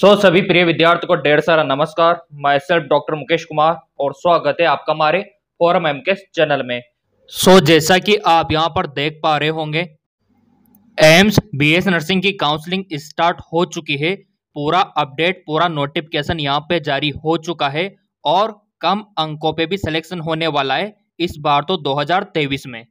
सो so, सभी प्रिय विद्यार्थियों को ढेर सारा नमस्कार मैं सेल्फ डॉक्टर मुकेश कुमार और स्वागत है आपका हमारे फोरम एम के चैनल में सो so, जैसा कि आप यहां पर देख पा रहे होंगे एम्स बीएस नर्सिंग की काउंसलिंग स्टार्ट हो चुकी है पूरा अपडेट पूरा नोटिफिकेशन यहां पे जारी हो चुका है और कम अंकों पे भी सिलेक्शन होने वाला है इस बार तो दो में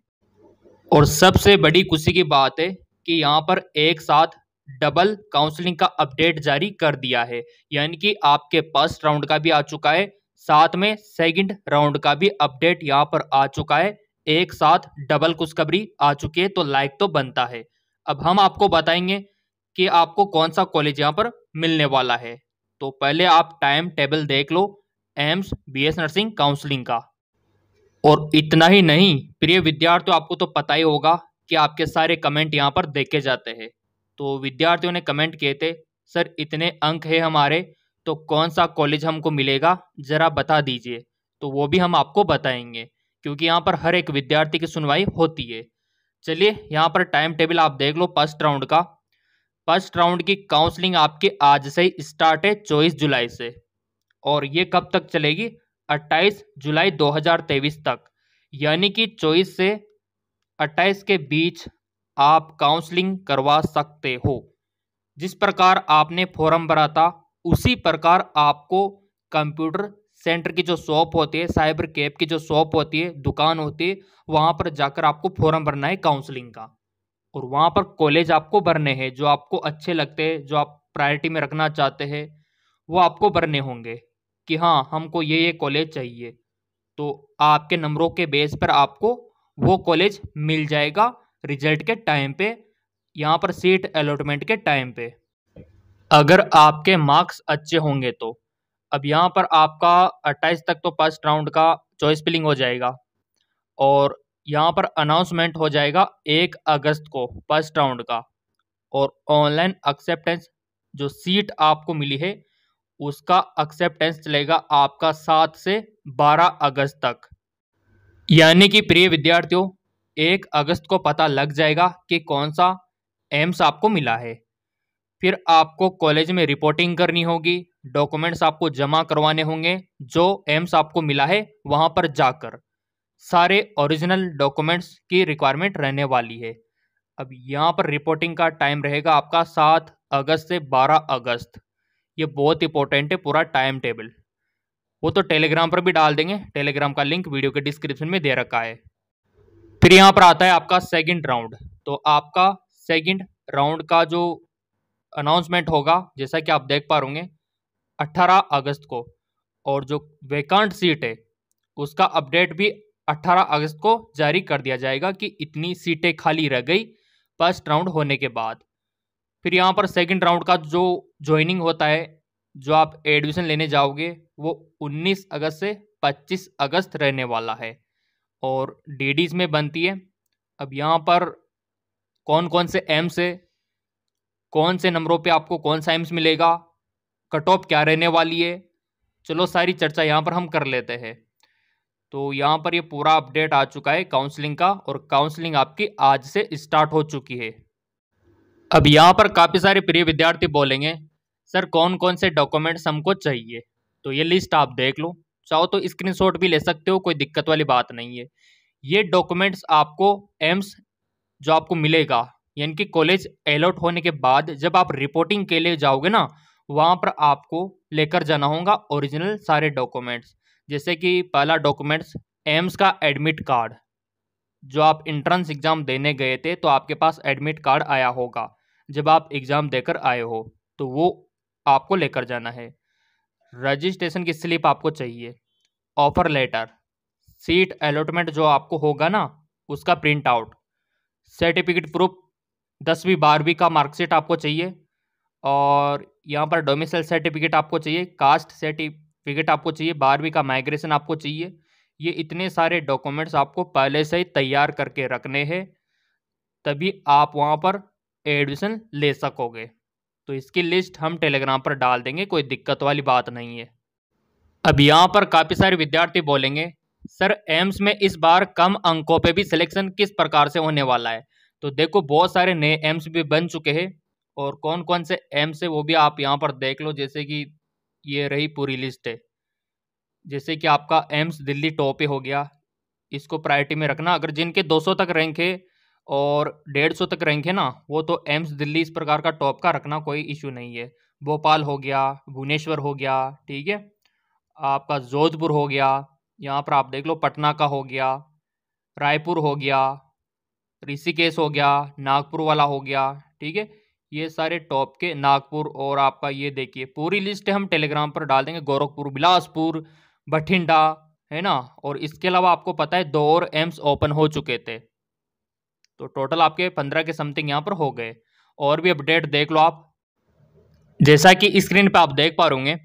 और सबसे बड़ी खुशी की बात है कि यहाँ पर एक साथ डबल काउंसलिंग का अपडेट जारी कर दिया है यानी कि आपके फर्स्ट राउंड का भी आ चुका है साथ में सेकंड राउंड का भी अपडेट यहाँ पर आ चुका है एक साथ डबल खुशखबरी आ चुकी है तो लाइक तो बनता है अब हम आपको बताएंगे कि आपको कौन सा कॉलेज यहाँ पर मिलने वाला है तो पहले आप टाइम टेबल देख लो एम्स बीएस नर्सिंग काउंसलिंग का और इतना ही नहीं प्रिय विद्यार्थियों आपको तो पता ही होगा कि आपके सारे कमेंट यहाँ पर देखे जाते हैं तो विद्यार्थियों ने कमेंट किए थे सर इतने अंक है हमारे तो कौन सा कॉलेज हमको मिलेगा ज़रा बता दीजिए तो वो भी हम आपको बताएंगे क्योंकि यहाँ पर हर एक विद्यार्थी की सुनवाई होती है चलिए यहाँ पर टाइम टेबल आप देख लो फर्स्ट राउंड का फर्स्ट राउंड की काउंसलिंग आपके आज से ही स्टार्ट है चौबीस जुलाई से और ये कब तक चलेगी 28 जुलाई 2023 तक यानी कि चौबीस से 28 के बीच आप काउंसलिंग करवा सकते हो जिस प्रकार आपने फॉर्म भरा था उसी प्रकार आपको कंप्यूटर सेंटर की जो शॉप होती है साइबर कैब की जो शॉप होती है दुकान होती है वहाँ पर जाकर आपको फॉर्म भरना है काउंसलिंग का और वहाँ पर कॉलेज आपको भरने हैं जो आपको अच्छे लगते हैं जो आप प्रायोरिटी में रखना चाहते हैं वो आपको भरने होंगे कि हाँ हमको ये ये कॉलेज चाहिए तो आपके नंबरों के बेस पर आपको वो कॉलेज मिल जाएगा रिजल्ट के टाइम पे यहाँ पर सीट अलॉटमेंट के टाइम पे अगर आपके मार्क्स अच्छे होंगे तो अब यहाँ पर आपका 28 तक तो फर्स्ट राउंड का चॉइस फिलिंग हो जाएगा और यहाँ पर अनाउंसमेंट हो जाएगा एक अगस्त को फर्स्ट राउंड का और ऑनलाइन एक्सेप्टेंस जो सीट आपको मिली है उसका एक्सेप्टेंस चलेगा आपका सात से बारह अगस्त तक यानी कि प्रिय विद्यार्थियों एक अगस्त को पता लग जाएगा कि कौन सा एम्स आपको मिला है फिर आपको कॉलेज में रिपोर्टिंग करनी होगी डॉक्यूमेंट्स आपको जमा करवाने होंगे जो एम्स आपको मिला है वहाँ पर जाकर सारे ओरिजिनल डॉक्यूमेंट्स की रिक्वायरमेंट रहने वाली है अब यहाँ पर रिपोर्टिंग का टाइम रहेगा आपका सात अगस्त से बारह अगस्त ये बहुत इंपॉर्टेंट है पूरा टाइम टेबल वो तो टेलीग्राम पर भी डाल देंगे टेलीग्राम का लिंक वीडियो के डिस्क्रिप्शन में दे रखा है फिर यहाँ पर आता है आपका सेकंड राउंड तो आपका सेकंड राउंड का जो अनाउंसमेंट होगा जैसा कि आप देख पा रोगे 18 अगस्त को और जो वेकांट सीट है उसका अपडेट भी 18 अगस्त को जारी कर दिया जाएगा कि इतनी सीटें खाली रह गई फर्स्ट राउंड होने के बाद फिर यहाँ पर सेकंड राउंड का जो ज्वाइनिंग होता है जो आप एडमिशन लेने जाओगे वो 19 अगस्त से 25 अगस्त रहने वाला है और डेडीज में बनती है अब यहाँ पर कौन कौन से एम्स है कौन से नंबरों पे आपको कौन सा एम्स मिलेगा कट ऑफ क्या रहने वाली है चलो सारी चर्चा यहाँ पर हम कर लेते हैं तो यहाँ पर ये पूरा अपडेट आ चुका है काउंसलिंग का और काउंसलिंग आपकी आज से स्टार्ट हो चुकी है अब यहाँ पर काफ़ी सारे प्रिय विद्यार्थी बोलेंगे सर कौन कौन से डॉक्यूमेंट्स हमको चाहिए तो ये लिस्ट आप देख लो चाहो तो स्क्रीनशॉट भी ले सकते हो कोई दिक्कत वाली बात नहीं है ये डॉक्यूमेंट्स आपको एम्स जो आपको मिलेगा यानी कि कॉलेज अलॉट होने के बाद जब आप रिपोर्टिंग के लिए जाओगे ना वहाँ पर आपको लेकर जाना होगा ओरिजिनल सारे डॉक्यूमेंट्स जैसे कि पहला डॉक्यूमेंट्स एम्स का एडमिट कार्ड जो आप इंट्रेंस एग्ज़ाम देने गए थे तो आपके पास एडमिट कार्ड आया होगा जब आप एग्ज़ाम देकर आए हो तो वो आपको लेकर जाना है रजिस्ट्रेशन की स्लिप आपको चाहिए ऑफर लेटर सीट अलॉटमेंट जो आपको होगा ना उसका प्रिंट आउट सर्टिफिकेट प्रूफ दसवीं बारहवीं का मार्कशीट आपको चाहिए और यहाँ पर डोमिसल सर्टिफिकेट आपको चाहिए कास्ट सर्टिफिकेट आपको चाहिए बारहवीं का माइग्रेशन आपको चाहिए ये इतने सारे डॉक्यूमेंट्स आपको पहले से ही तैयार करके रखने हैं तभी आप वहाँ पर एडमिशन ले सकोगे तो इसकी लिस्ट हम टेलीग्राम पर डाल देंगे कोई दिक्कत वाली बात नहीं है अब यहाँ पर काफ़ी सारे विद्यार्थी बोलेंगे सर एम्स में इस बार कम अंकों पे भी सिलेक्शन किस प्रकार से होने वाला है तो देखो बहुत सारे नए एम्स भी बन चुके हैं और कौन कौन से एम्स है वो भी आप यहाँ पर देख लो जैसे कि ये रही पूरी लिस्ट है जैसे कि आपका एम्स दिल्ली टॉप हो गया इसको प्रायोरिटी में रखना अगर जिनके 200 तक रैंक है और डेढ़ सौ तक रैंक है ना वो तो एम्स दिल्ली इस प्रकार का टॉप का रखना कोई इशू नहीं है भोपाल हो गया भुवनेश्वर हो गया ठीक है आपका जोधपुर हो गया यहाँ पर आप देख लो पटना का हो गया रायपुर हो गया ऋषिकेश हो गया नागपुर वाला हो गया ठीक है ये सारे टॉप के नागपुर और आपका ये देखिए पूरी लिस्ट हम टेलीग्राम पर डाल देंगे गोरखपुर बिलासपुर बठिंडा है ना और इसके अलावा आपको पता है दो और एम्स ओपन हो चुके थे तो टोटल आपके पंद्रह के समथिंग यहाँ पर हो गए और भी अपडेट देख लो आप जैसा कि स्क्रीन पर आप देख पा रहे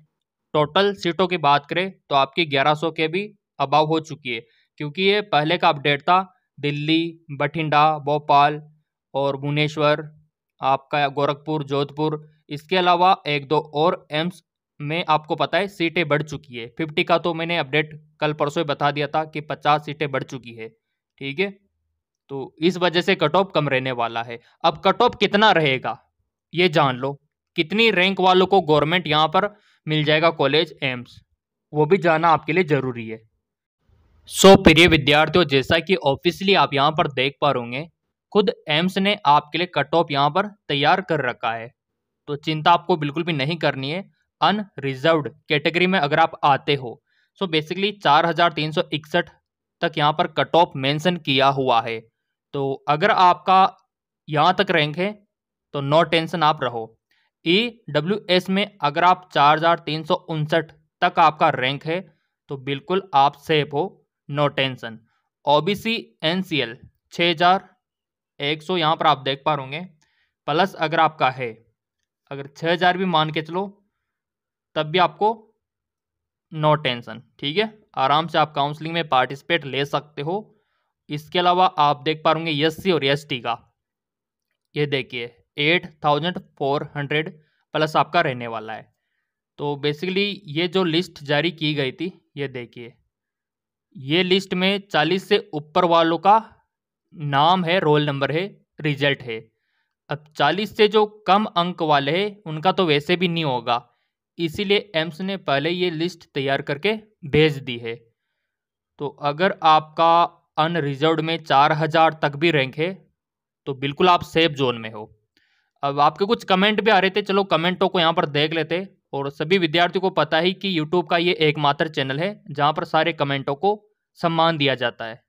टोटल सीटों की बात करें तो आपकी 1100 के भी अबाव हो चुकी है क्योंकि ये पहले का अपडेट था दिल्ली बठिंडा भोपाल और भुवनेश्वर आपका गोरखपुर जोधपुर इसके अलावा एक दो और एम्स में आपको पता है सीटें बढ़ चुकी है फिफ्टी का तो मैंने अपडेट कल परसों बता दिया था कि पचास सीटें बढ़ चुकी है ठीक है तो इस वजह से कट ऑफ कम रहने वाला है अब कट ऑफ कितना रहेगा ये जान लो कितनी रैंक वालों को गवर्नमेंट यहाँ पर मिल जाएगा कॉलेज एम्स वो भी जाना आपके लिए ज़रूरी है सो so, प्रिय विद्यार्थियों जैसा कि ऑफिशियली आप यहाँ पर देख पा रोगे खुद एम्स ने आपके लिए कट ऑफ यहाँ पर तैयार कर रखा है तो चिंता आपको बिल्कुल भी नहीं करनी है अनरिजर्वड कैटेगरी में अगर आप आते हो सो बेसिकली चार हज़ार तीन सौ इकसठ तक यहाँ पर कट ऑफ मेंशन किया हुआ है तो अगर आपका यहाँ तक रैंक है तो नो टेंशन आप रहो ई डब्ल्यू एस में अगर आप चार हज़ार तीन सौ उनसठ तक आपका रैंक है तो बिल्कुल आप सेफ हो no tension O B C N C L छः हज़ार एक सौ यहाँ पर आप देख पा होंगे प्लस अगर आपका है अगर छः हज़ार भी मान के चलो तब भी आपको नो टेंशन ठीक है आराम से आप काउंसलिंग में पार्टिसिपेट ले सकते हो इसके अलावा आप देख पा रहे एस सी और एस टी का ये देखिए eight thousand four hundred plus आपका रहने वाला है तो बेसिकली ये जो लिस्ट जारी की गई थी ये देखिए ये लिस्ट में चालीस से ऊपर वालों का नाम है रोल नंबर है रिजल्ट है अब चालीस से जो कम अंक वाले हैं उनका तो वैसे भी नहीं होगा इसीलिए एम्स ने पहले ये लिस्ट तैयार करके भेज दी है तो अगर आपका अनरिजर्व में चार हज़ार तक भी रैंक है तो बिल्कुल आप सेफ जोन में हो अब आपके कुछ कमेंट भी आ रहे थे चलो कमेंटों को यहाँ पर देख लेते और सभी विद्यार्थियों को पता ही कि यूट्यूब का ये एकमात्र चैनल है जहाँ पर सारे कमेंटों को सम्मान दिया जाता है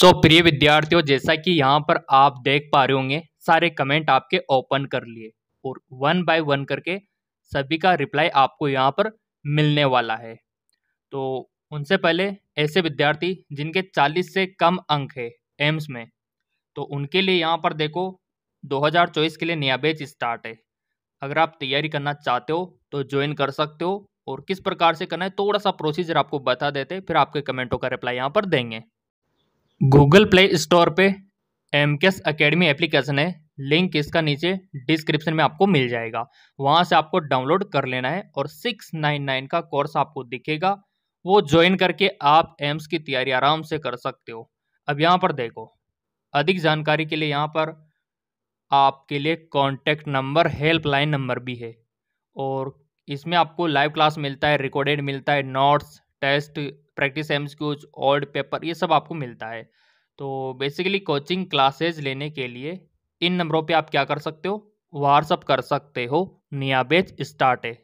सो प्रिय विद्यार्थियों जैसा कि यहाँ पर आप देख पा रहे होंगे सारे कमेंट आपके ओपन कर लिए और वन बाय वन करके सभी का रिप्लाई आपको यहाँ पर मिलने वाला है तो उनसे पहले ऐसे विद्यार्थी जिनके 40 से कम अंक है एम्स में तो उनके लिए यहाँ पर देखो 2024 के लिए नया बैच स्टार्ट है अगर आप तैयारी करना चाहते हो तो ज्वाइन कर सकते हो और किस प्रकार से करना है थोड़ा सा प्रोसीजर आपको बता देते फिर आपके कमेंटों का रिप्लाई यहाँ पर देंगे गूगल प्ले स्टोर पर M K S academy application है लिंक इसका नीचे डिस्क्रिप्शन में आपको मिल जाएगा वहाँ से आपको डाउनलोड कर लेना है और सिक्स नाइन नाइन का कोर्स आपको दिखेगा वो ज्वाइन करके आप एम्स की तैयारी आराम से कर सकते हो अब यहाँ पर देखो अधिक जानकारी के लिए यहाँ पर आपके लिए कॉन्टैक्ट नंबर हेल्पलाइन नंबर भी है और इसमें आपको लाइव क्लास मिलता है रिकॉर्डेड मिलता है notes test practice AIIMS Qs old paper ये सब आपको मिलता है तो बेसिकली कोचिंग क्लासेज लेने के लिए इन नंबरों पे आप क्या कर सकते हो व्हाट्सअप कर सकते हो नियाबेज स्टार्ट है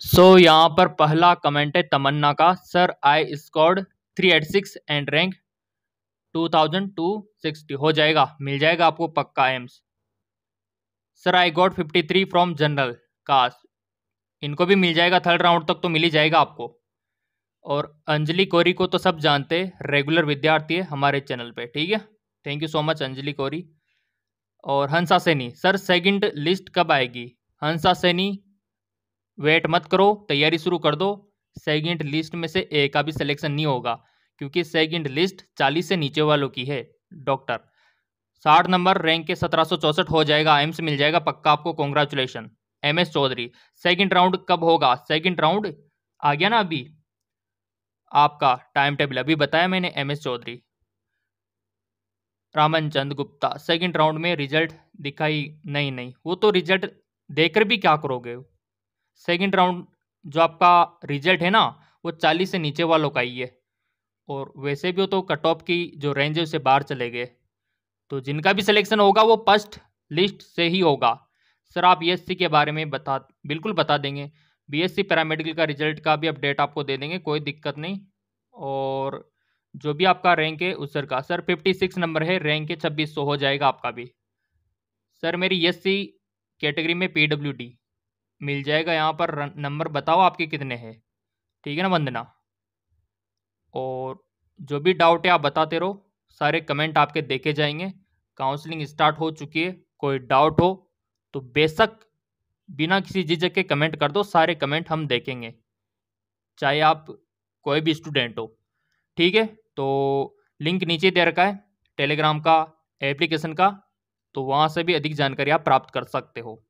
सो so, यहाँ पर पहला कमेंट है तमन्ना का sir I scored three eight six and rank two thousand two sixty हो जाएगा मिल जाएगा आपको पक्का AIIMS sir I got fifty three from general caste इनको भी मिल जाएगा थर्ड राउंड तक तो मिल ही जाएगा आपको और अंजलि कोरी को तो सब जानते रेगुलर विद्यार्थी है हमारे चैनल पे ठीक है thank you so much Anjali Kori और Hansa Saini sir second list कब आएगी हंसा सैनी वेट मत करो तैयारी शुरू कर दो सेकेंड लिस्ट में से ए का भी सिलेक्शन नहीं होगा क्योंकि सेकेंड लिस्ट चालीस से नीचे वालों की है डॉक्टर साठ नंबर रैंक के सत्रह हो जाएगा एम्स मिल जाएगा पक्का आपको congratulation M S Chaudhary second round कब होगा सेकेंड राउंड आ गया ना अभी आपका टाइम टेबल अभी बताया मैंने M S Chaudhary Raman Chand Gupta second round में रिजल्ट दिखाई नहीं नहीं वो तो रिजल्ट देकर भी क्या करोगे सेकेंड राउंड जो आपका रिजल्ट है ना वो चालीस से नीचे वालों का ही है और वैसे भी हो तो कट ऑफ की जो रेंज है उसे बाहर चले गए तो जिनका भी सिलेक्शन होगा वो फर्स्ट लिस्ट से ही होगा सर आप बी के बारे में बता बिल्कुल बता देंगे बी पैरामेडिकल का रिजल्ट का भी अपडेट आपको दे देंगे कोई दिक्कत नहीं और जो भी आपका रैंक है उस सर का सर फिफ्टी सिक्स नंबर है रैंक है छब्बीस सौ हो जाएगा आपका भी सर मेरी एस सी कैटेगरी में पी डब्ल्यू डी मिल जाएगा यहाँ पर नंबर बताओ आपके कितने हैं ठीक है ना वंदना और जो भी डाउट है आप बताते रहो सारे कमेंट आपके देखे जाएंगे काउंसलिंग स्टार्ट हो चुकी है कोई डाउट हो तो बेशक बिना किसी झिझक के कमेंट कर दो सारे कमेंट हम देखेंगे चाहे आप कोई भी स्टूडेंट हो ठीक है तो लिंक नीचे दे रखा है टेलीग्राम का एप्लीकेशन का तो वहाँ से भी अधिक जानकारी आप प्राप्त कर सकते हो